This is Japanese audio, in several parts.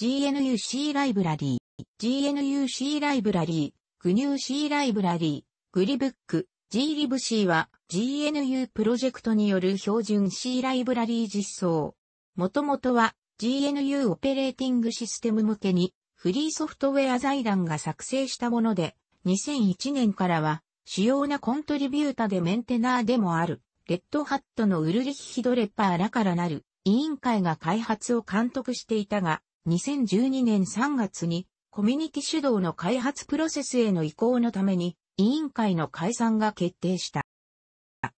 GNUC ライブラリー、GNUC ライブラリー、GNUC ライブラリー、グリブック、glibc は GNU プロジェクトによる標準 C ライブラリー実装。もともとは GNU オペレーティングシステム向けにフリーソフトウェア財団が作成したもので、2001年からは主要なコントリビュータでメンテナーでもある、レッドハットのウルリヒ・ヒドレッパーらからなる委員会が開発を監督していたが、2012年3月にコミュニティ主導の開発プロセスへの移行のために委員会の解散が決定した。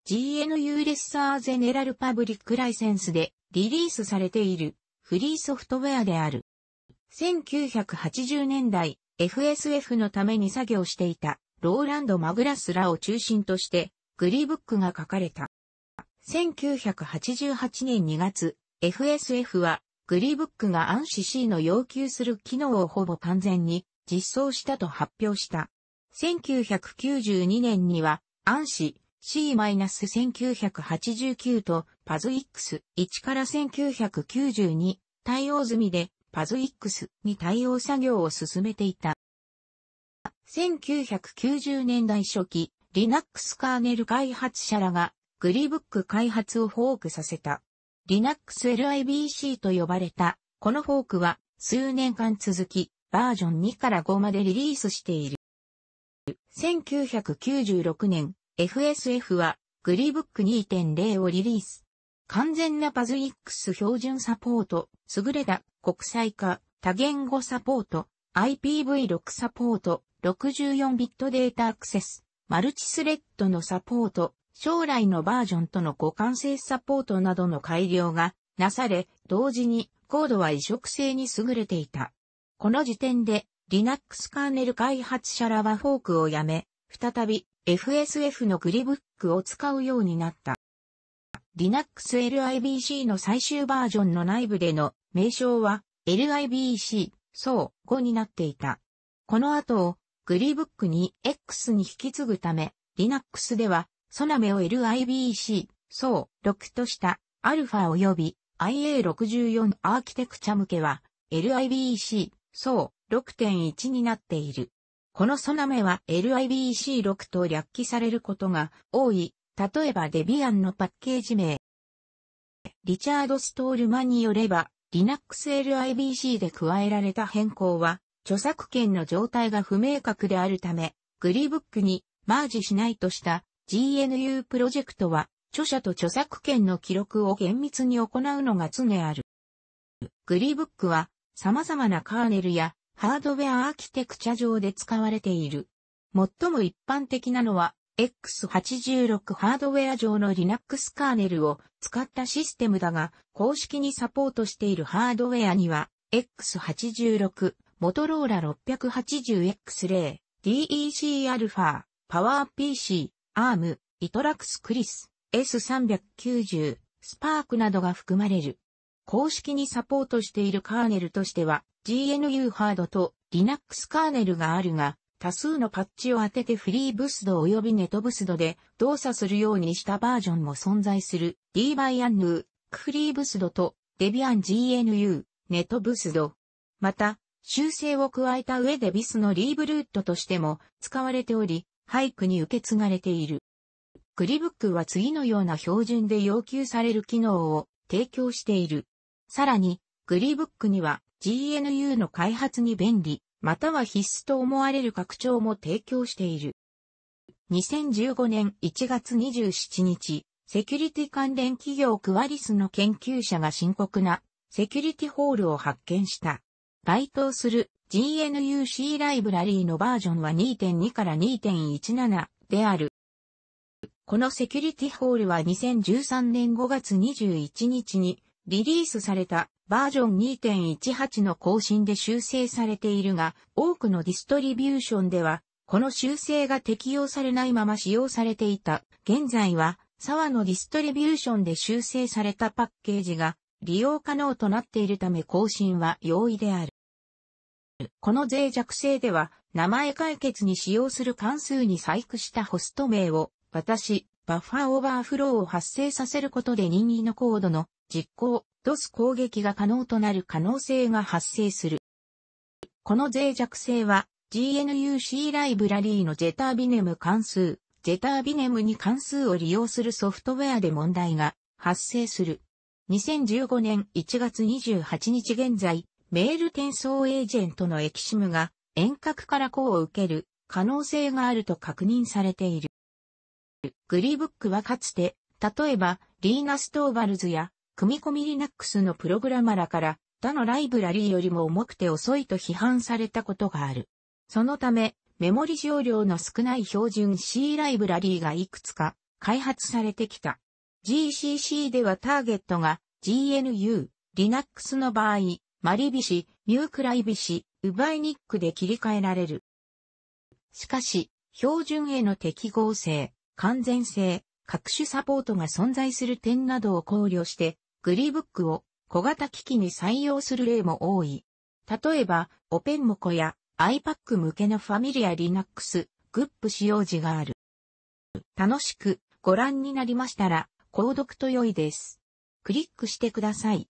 GNU レッサーゼネラルパブリックライセンスでリリースされているフリーソフトウェアである。1980年代 FSF のために作業していたローランド・マグラスらを中心としてグリーブックが書かれた。1988年2月、FSF はグリーブックがンシ C の要求する機能をほぼ完全に実装したと発表した。1992年には、ンシ C-1989 とパズ X1 から1992対応済みでパズ X に対応作業を進めていた。1990年代初期、Linux カーネル開発者らがグリーブック開発をフォークさせた。Linux LIBC と呼ばれた、このフォークは数年間続き、バージョン2から5までリリースしている。1996年、FSF は GreeBook 2.0をリリース。完全な p a z x 標準サポート、優れた国際化、多言語サポート、IPv6 サポート、64ビットデータアクセス、マルチスレッドのサポート、将来のバージョンとの互換性サポートなどの改良がなされ、同時にコードは移植性に優れていた。この時点で Linux カーネル開発者らはフォークをやめ、再び FSF のグリブックを使うようになった。Linux LIBC の最終バージョンの内部での名称は LIBC、総5になっていた。この後をグリブックに X に引き継ぐため、Linux ではソナメを LIBC、ソう、6とした、アルファ及び IA64 アーキテクチャ向けは、LIBC、ソう、6.1になっている。このソナメは LIBC6 と略記されることが多い、例えばデビアンのパッケージ名。リチャード・ストールマによれば、Linux LIBC で加えられた変更は、著作権の状態が不明確であるため、グリブックにマージしないとした GNU プロジェクトは、著者と著作権の記録を厳密に行うのが常ある。グリブックは、様々なカーネルやハードウェアアーキテクチャ上で使われている。最も一般的なのは、X86 ハードウェア上の Linux カーネルを使ったシステムだが、公式にサポートしているハードウェアには、X86、モトローラ 680X0、DEC アルファ、パワー PC、アーム、イトラクスクリス、S390、スパークなどが含まれる。公式にサポートしているカーネルとしては、GNU ハードと Linux カーネルがあるが、多数のパッチを当ててフリーブスド及びネトブスドで動作するようにしたバージョンも存在する d バイアンヌー、クフリーブスドと Debian GNU、ネトブスド。また、修正を加えた上でビスのリーブルートとしても使われており、俳句に受け継がれている。クリブックは次のような標準で要求される機能を提供している。さらに、グリブックには GNU の開発に便利、または必須と思われる拡張も提供している。2015年1月27日、セキュリティ関連企業クワリスの研究者が深刻なセキュリティホールを発見した。該当する GNUC ライブラリーのバージョンは2.2から2.17である。このセキュリティホールは2013年5月21日にリリースされたバージョン2.18の更新で修正されているが、多くのディストリビューションでは、この修正が適用されないまま使用されていた。現在は、沢のディストリビューションで修正されたパッケージが利用可能となっているため更新は容易である。この脆弱性では、名前解決に使用する関数に細工したホスト名を、私、バッファーオーバーフローを発生させることで任意のコードの実行、DOS 攻撃が可能となる可能性が発生する。この脆弱性は GNUC ライブラリーのジェタービネム関数、ジェタービネムに関数を利用するソフトウェアで問題が発生する。2015年1月28日現在、メール転送エージェントのエキシムが遠隔からこを受ける可能性があると確認されている。グリブックはかつて、例えば、リーナ・ストーバルズや、組み込みリナックスのプログラマラから、他のライブラリーよりも重くて遅いと批判されたことがある。そのため、メモリ容量の少ない標準 C ライブラリーがいくつか開発されてきた。GCC ではターゲットが GNU、Linux の場合、マリビシ、ミュークライビシ、ウバイニックで切り替えられる。しかし、標準への適合性、完全性、各種サポートが存在する点などを考慮して、グリブックを小型機器に採用する例も多い。例えば、オペンモコや i p a d 向けのファミリア Linux、グップ使用時がある。楽しくご覧になりましたら、購読と良いです。クリックしてください。